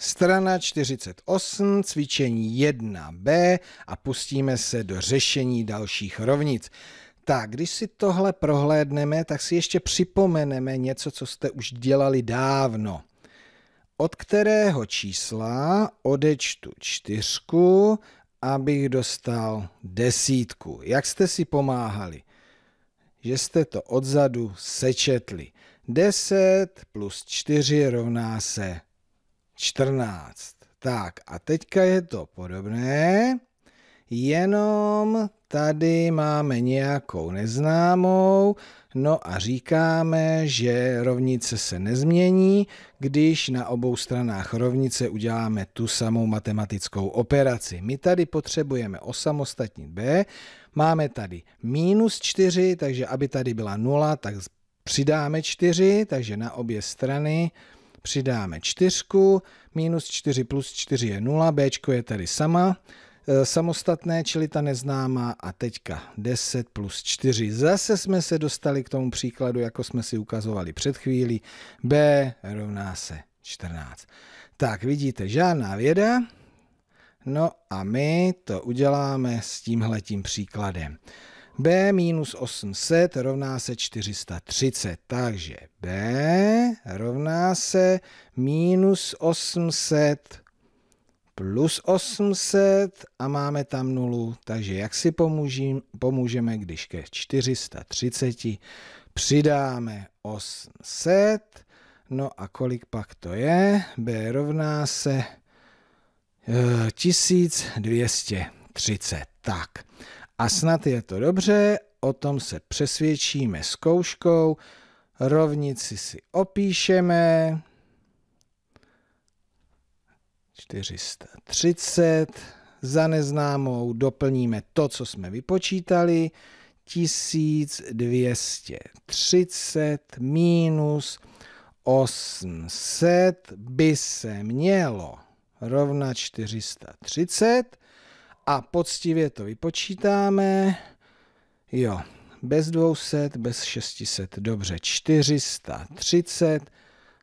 Strana 48, cvičení 1b a pustíme se do řešení dalších rovnic. Tak, když si tohle prohlédneme, tak si ještě připomeneme něco, co jste už dělali dávno. Od kterého čísla odečtu čtyřku, abych dostal desítku. Jak jste si pomáhali? Že jste to odzadu sečetli. 10 plus 4 rovná se 14. Tak a teďka je to podobné, jenom tady máme nějakou neznámou, no a říkáme, že rovnice se nezmění, když na obou stranách rovnice uděláme tu samou matematickou operaci. My tady potřebujeme osamostatnit b, máme tady minus 4, takže aby tady byla 0, tak přidáme 4, takže na obě strany přidáme čtyřku, minus 4 plus 4 je 0, b je tady sama, e, samostatné, čili ta neznámá a teďka 10 plus 4. Zase jsme se dostali k tomu příkladu, jako jsme si ukazovali před chvílí. B rovná se 14. Tak vidíte, žádná věda. No a my to uděláme s tímhletím příkladem b minus 800 rovná se 430. Takže b rovná se minus 800 plus 800 a máme tam nulu. Takže jak si pomůžím, pomůžeme, když ke 430 přidáme 800. No a kolik pak to je? b rovná se 1230. Eh, tak. A snad je to dobře, o tom se přesvědčíme zkouškou, rovnici si opíšeme, 430, za neznámou doplníme to, co jsme vypočítali, 1230 minus 800 by se mělo rovnat 430, a poctivě to vypočítáme. Jo, bez 200, bez 600, dobře, 430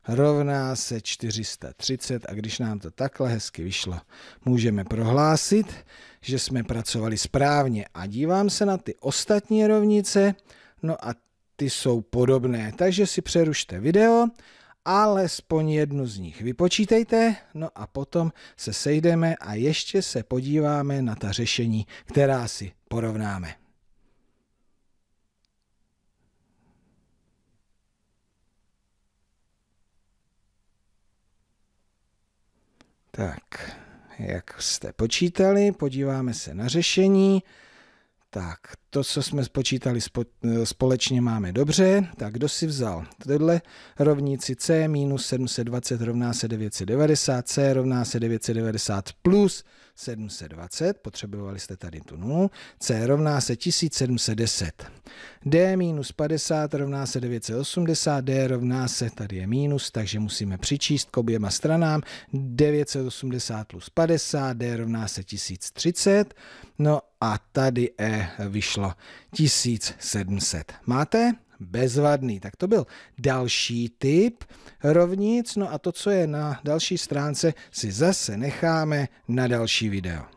rovná se 430 a když nám to takhle hezky vyšlo, můžeme prohlásit, že jsme pracovali správně a dívám se na ty ostatní rovnice, no a ty jsou podobné, takže si přerušte video, alespoň jednu z nich vypočítejte, no a potom se sejdeme a ještě se podíváme na ta řešení, která si porovnáme. Tak, jak jste počítali, podíváme se na řešení. Tak, to, co jsme spočítali eh, společně, máme dobře. Tak, kdo si vzal? Tohle rovnici C minus 720 rovná se 990, C rovná se 990 plus 720, potřebovali jste tady tu nulu, C rovná se 1710 d minus 50 rovná se 980, d rovná se, tady je minus, takže musíme přičíst k oběma stranám, 980 plus 50, d rovná se 1030, no a tady e vyšlo 1700. Máte? bezvadný. Tak to byl další typ rovnic, no a to, co je na další stránce, si zase necháme na další video.